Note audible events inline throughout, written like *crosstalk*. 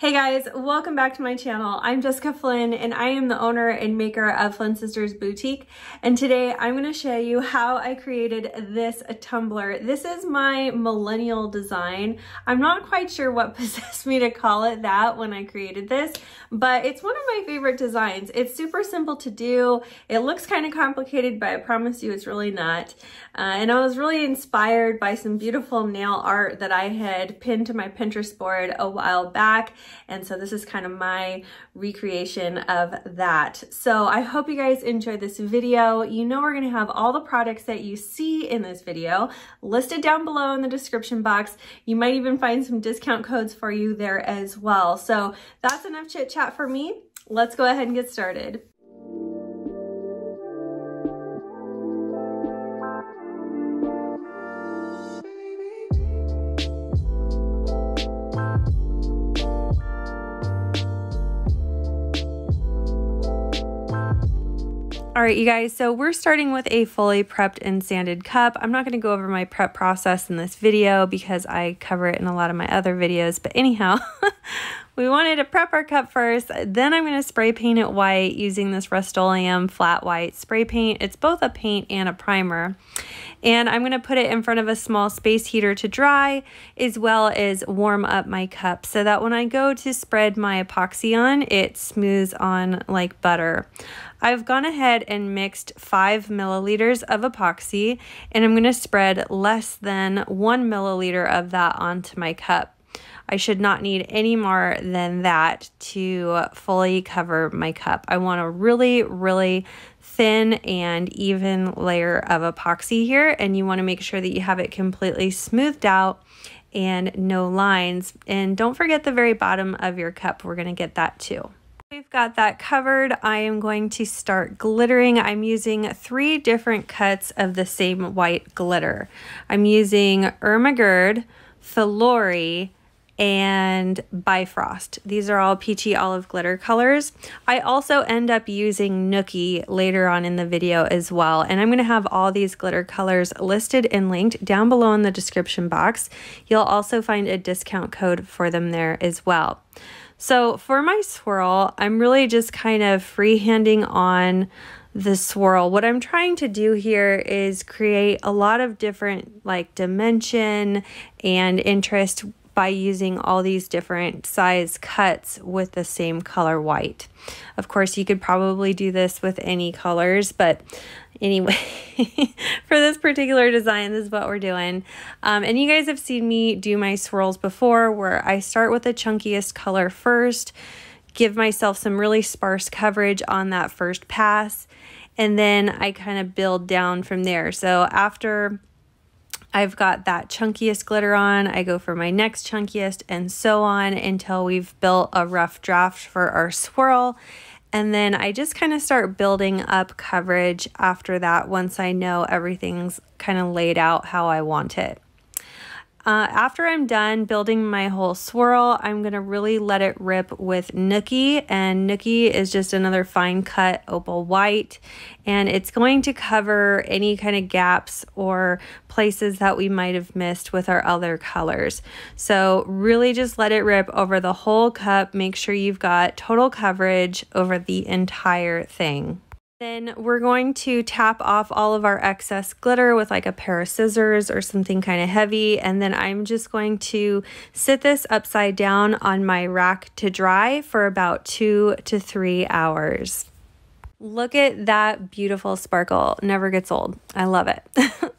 Hey guys, welcome back to my channel. I'm Jessica Flynn and I am the owner and maker of Flynn Sisters Boutique. And today I'm gonna show you how I created this tumbler. This is my millennial design. I'm not quite sure what *laughs* possessed me to call it that when I created this, but it's one of my favorite designs. It's super simple to do. It looks kind of complicated, but I promise you it's really not. Uh, and I was really inspired by some beautiful nail art that I had pinned to my Pinterest board a while back and so this is kind of my recreation of that. So I hope you guys enjoyed this video. You know we're gonna have all the products that you see in this video listed down below in the description box. You might even find some discount codes for you there as well. So that's enough chit chat for me. Let's go ahead and get started. All right, you guys, so we're starting with a fully prepped and sanded cup. I'm not gonna go over my prep process in this video because I cover it in a lot of my other videos, but anyhow, *laughs* we wanted to prep our cup first. Then I'm gonna spray paint it white using this Rust-Oleum flat white spray paint. It's both a paint and a primer and I'm going to put it in front of a small space heater to dry as well as warm up my cup so that when I go to spread my epoxy on, it smooths on like butter. I've gone ahead and mixed 5 milliliters of epoxy and I'm going to spread less than 1 milliliter of that onto my cup. I should not need any more than that to fully cover my cup. I want a really, really thin and even layer of epoxy here and you want to make sure that you have it completely smoothed out and no lines. And don't forget the very bottom of your cup. We're going to get that too. We've got that covered. I am going to start glittering. I'm using three different cuts of the same white glitter. I'm using Ermagerd, Thalori, and Bifrost. These are all peachy olive glitter colors. I also end up using Nookie later on in the video as well. And I'm going to have all these glitter colors listed and linked down below in the description box. You'll also find a discount code for them there as well. So for my swirl, I'm really just kind of freehanding on the swirl. What I'm trying to do here is create a lot of different like dimension and interest by using all these different size cuts with the same color white. Of course, you could probably do this with any colors, but anyway, *laughs* for this particular design, this is what we're doing. Um, and you guys have seen me do my swirls before where I start with the chunkiest color first, give myself some really sparse coverage on that first pass, and then I kind of build down from there. So after I've got that chunkiest glitter on, I go for my next chunkiest and so on until we've built a rough draft for our swirl. And then I just kind of start building up coverage after that once I know everything's kind of laid out how I want it. Uh, after I'm done building my whole swirl, I'm going to really let it rip with Nookie. And Nookie is just another fine cut opal white. And it's going to cover any kind of gaps or places that we might have missed with our other colors. So really just let it rip over the whole cup. Make sure you've got total coverage over the entire thing. Then we're going to tap off all of our excess glitter with like a pair of scissors or something kind of heavy. And then I'm just going to sit this upside down on my rack to dry for about two to three hours. Look at that beautiful sparkle. Never gets old. I love it. *laughs*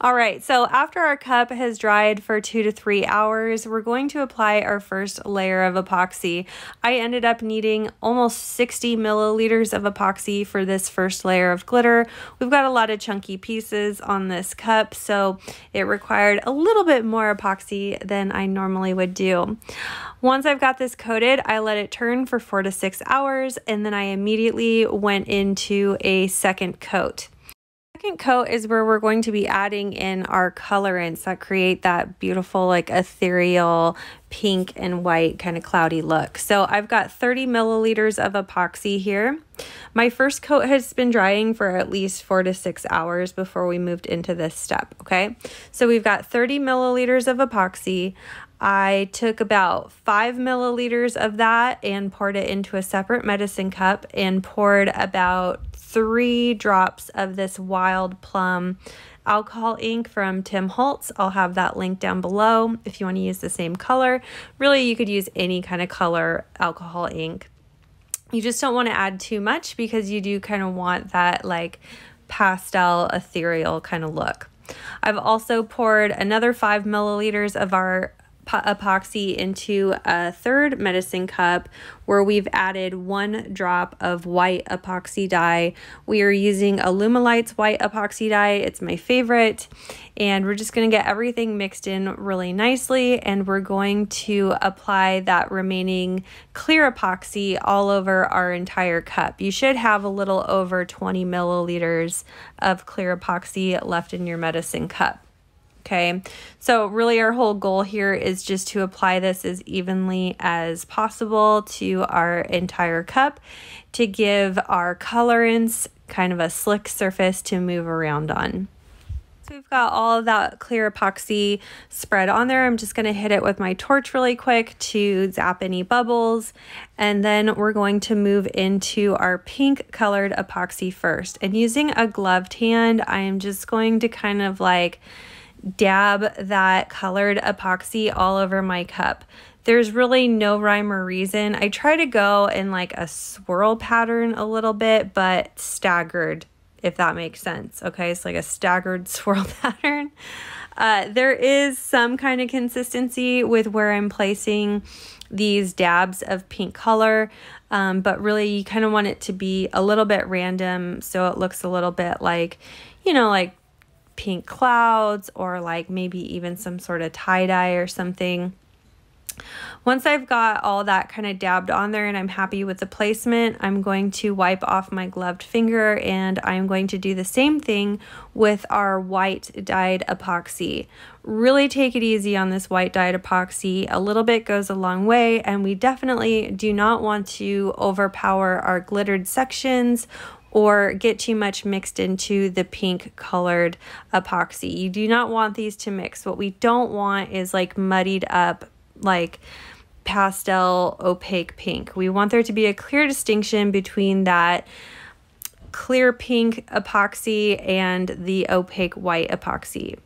All right, so after our cup has dried for two to three hours, we're going to apply our first layer of epoxy. I ended up needing almost 60 milliliters of epoxy for this first layer of glitter. We've got a lot of chunky pieces on this cup, so it required a little bit more epoxy than I normally would do. Once I've got this coated, I let it turn for four to six hours, and then I immediately went into a second coat second coat is where we're going to be adding in our colorants that create that beautiful like ethereal pink and white kind of cloudy look. So I've got 30 milliliters of epoxy here. My first coat has been drying for at least four to six hours before we moved into this step, okay? So we've got 30 milliliters of epoxy. I took about five milliliters of that and poured it into a separate medicine cup and poured about three drops of this wild plum alcohol ink from Tim Holtz. I'll have that link down below if you want to use the same color. Really, you could use any kind of color alcohol ink. You just don't want to add too much because you do kind of want that like pastel ethereal kind of look. I've also poured another five milliliters of our epoxy into a third medicine cup where we've added one drop of white epoxy dye. We are using Alumalite's white epoxy dye. It's my favorite. And we're just gonna get everything mixed in really nicely and we're going to apply that remaining clear epoxy all over our entire cup. You should have a little over 20 milliliters of clear epoxy left in your medicine cup okay? So really our whole goal here is just to apply this as evenly as possible to our entire cup to give our colorants kind of a slick surface to move around on. So we've got all of that clear epoxy spread on there. I'm just going to hit it with my torch really quick to zap any bubbles. And then we're going to move into our pink colored epoxy first. And using a gloved hand, I am just going to kind of like dab that colored epoxy all over my cup. There's really no rhyme or reason. I try to go in like a swirl pattern a little bit, but staggered, if that makes sense. Okay, it's like a staggered *laughs* swirl pattern. Uh, there is some kind of consistency with where I'm placing these dabs of pink color, um, but really you kind of want it to be a little bit random so it looks a little bit like, you know, like pink clouds or like maybe even some sort of tie dye or something. Once I've got all that kind of dabbed on there and I'm happy with the placement, I'm going to wipe off my gloved finger and I'm going to do the same thing with our white dyed epoxy. Really take it easy on this white dyed epoxy. A little bit goes a long way and we definitely do not want to overpower our glittered sections or get too much mixed into the pink colored epoxy. You do not want these to mix. What we don't want is like muddied up like pastel opaque pink. We want there to be a clear distinction between that clear pink epoxy and the opaque white epoxy.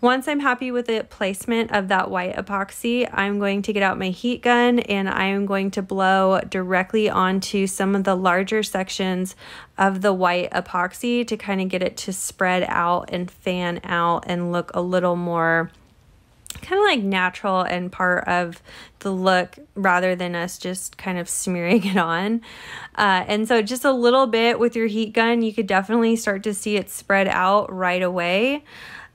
Once I'm happy with the placement of that white epoxy, I'm going to get out my heat gun and I am going to blow directly onto some of the larger sections of the white epoxy to kind of get it to spread out and fan out and look a little more kind of like natural and part of the look rather than us just kind of smearing it on. Uh, and so just a little bit with your heat gun, you could definitely start to see it spread out right away.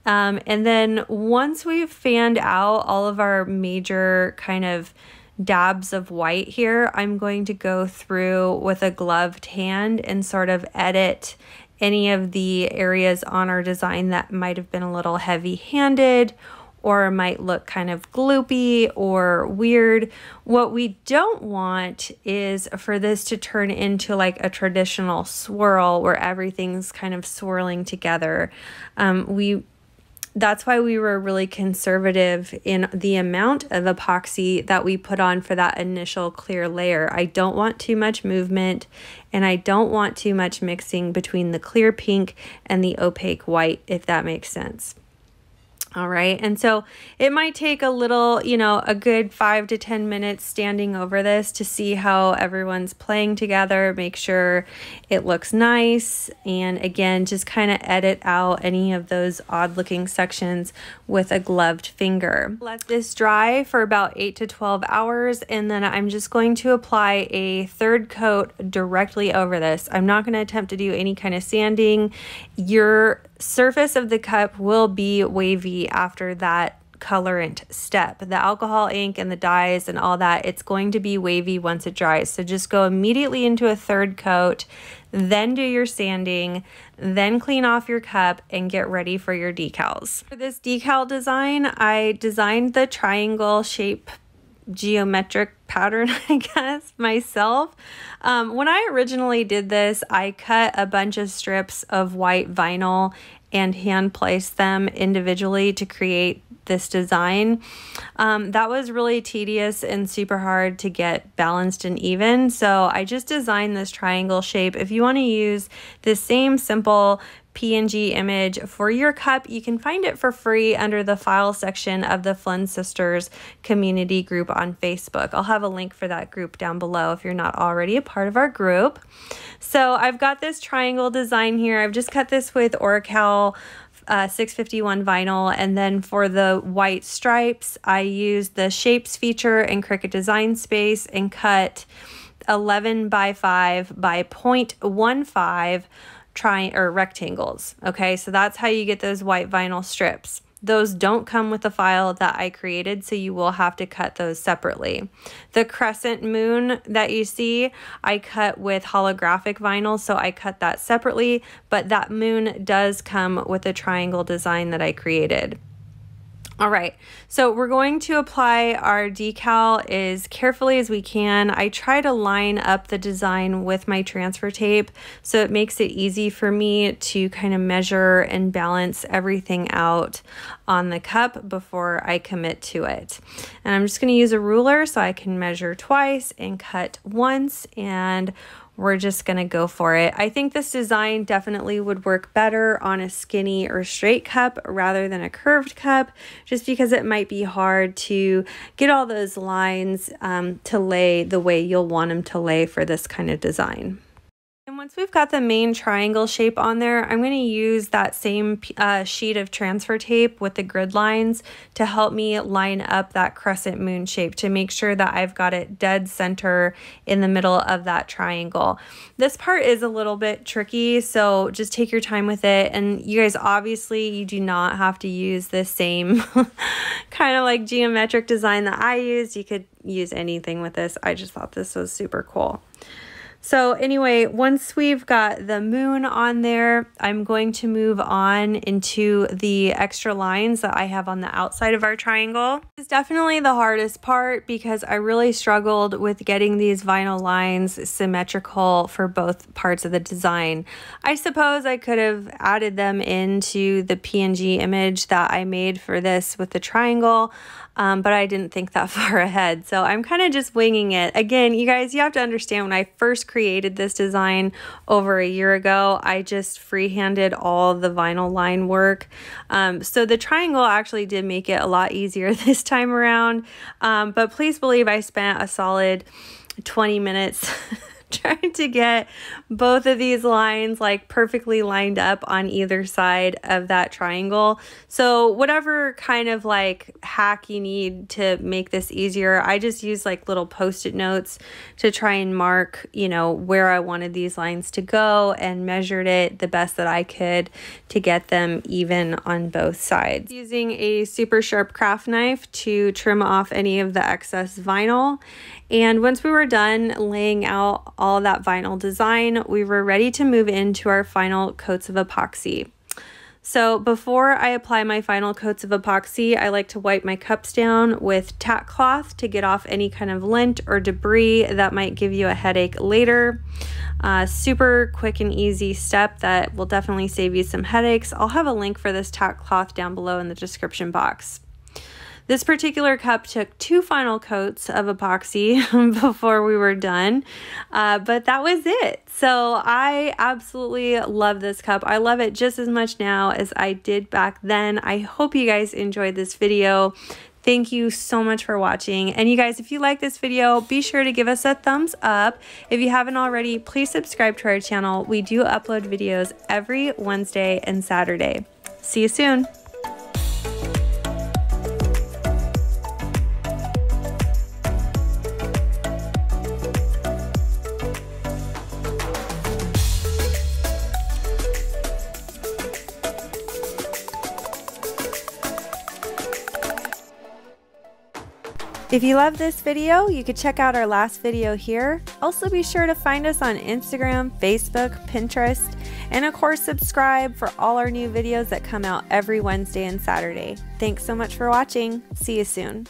Um, and then once we've fanned out all of our major kind of dabs of white here, I'm going to go through with a gloved hand and sort of edit any of the areas on our design that might have been a little heavy handed or might look kind of gloopy or weird. What we don't want is for this to turn into like a traditional swirl where everything's kind of swirling together. Um, we that's why we were really conservative in the amount of epoxy that we put on for that initial clear layer. I don't want too much movement and I don't want too much mixing between the clear pink and the opaque white, if that makes sense. All right. And so it might take a little, you know, a good five to 10 minutes standing over this to see how everyone's playing together, make sure it looks nice. And again, just kind of edit out any of those odd looking sections with a gloved finger. Let this dry for about eight to 12 hours. And then I'm just going to apply a third coat directly over this. I'm not going to attempt to do any kind of sanding. Your surface of the cup will be wavy after that colorant step. The alcohol ink and the dyes and all that, it's going to be wavy once it dries. So just go immediately into a third coat, then do your sanding, then clean off your cup and get ready for your decals. For this decal design, I designed the triangle shape geometric pattern, *laughs* I guess, myself. Um, when I originally did this, I cut a bunch of strips of white vinyl and hand placed them individually to create this design. Um, that was really tedious and super hard to get balanced and even. So I just designed this triangle shape. If you want to use the same simple PNG image for your cup. You can find it for free under the file section of the Flynn Sisters community group on Facebook. I'll have a link for that group down below if you're not already a part of our group. So I've got this triangle design here. I've just cut this with Oracal uh, 651 vinyl and then for the white stripes I used the shapes feature in Cricut Design Space and cut 11 by 5 by 0.15 tri- or rectangles. Okay, so that's how you get those white vinyl strips. Those don't come with the file that I created, so you will have to cut those separately. The crescent moon that you see, I cut with holographic vinyl, so I cut that separately, but that moon does come with a triangle design that I created. All right, so we're going to apply our decal as carefully as we can. I try to line up the design with my transfer tape so it makes it easy for me to kind of measure and balance everything out on the cup before I commit to it. And I'm just gonna use a ruler so I can measure twice and cut once and we're just going to go for it. I think this design definitely would work better on a skinny or straight cup rather than a curved cup, just because it might be hard to get all those lines um, to lay the way you'll want them to lay for this kind of design once we've got the main triangle shape on there, I'm going to use that same uh, sheet of transfer tape with the grid lines to help me line up that crescent moon shape to make sure that I've got it dead center in the middle of that triangle. This part is a little bit tricky, so just take your time with it. And you guys, obviously, you do not have to use the same *laughs* kind of like geometric design that I used. You could use anything with this. I just thought this was super cool. So anyway, once we've got the moon on there, I'm going to move on into the extra lines that I have on the outside of our triangle. It's definitely the hardest part because I really struggled with getting these vinyl lines symmetrical for both parts of the design. I suppose I could have added them into the PNG image that I made for this with the triangle, um, but I didn't think that *laughs* far ahead. So I'm kind of just winging it. Again, you guys, you have to understand when I first created this design over a year ago. I just freehanded all the vinyl line work. Um, so the triangle actually did make it a lot easier *laughs* this time around. Um, but please believe I spent a solid 20 minutes *laughs* trying to get both of these lines like perfectly lined up on either side of that triangle. So whatever kind of like hack you need to make this easier, I just use like little post-it notes to try and mark, you know, where I wanted these lines to go and measured it the best that I could to get them even on both sides. Using a super sharp craft knife to trim off any of the excess vinyl. And once we were done laying out all that vinyl design, we were ready to move into our final coats of epoxy. So before I apply my final coats of epoxy, I like to wipe my cups down with tack cloth to get off any kind of lint or debris that might give you a headache later. Uh, super quick and easy step that will definitely save you some headaches. I'll have a link for this tack cloth down below in the description box. This particular cup took two final coats of epoxy *laughs* before we were done, uh, but that was it. So I absolutely love this cup. I love it just as much now as I did back then. I hope you guys enjoyed this video. Thank you so much for watching. And you guys, if you like this video, be sure to give us a thumbs up. If you haven't already, please subscribe to our channel. We do upload videos every Wednesday and Saturday. See you soon. If you love this video, you could check out our last video here. Also be sure to find us on Instagram, Facebook, Pinterest, and of course subscribe for all our new videos that come out every Wednesday and Saturday. Thanks so much for watching. See you soon.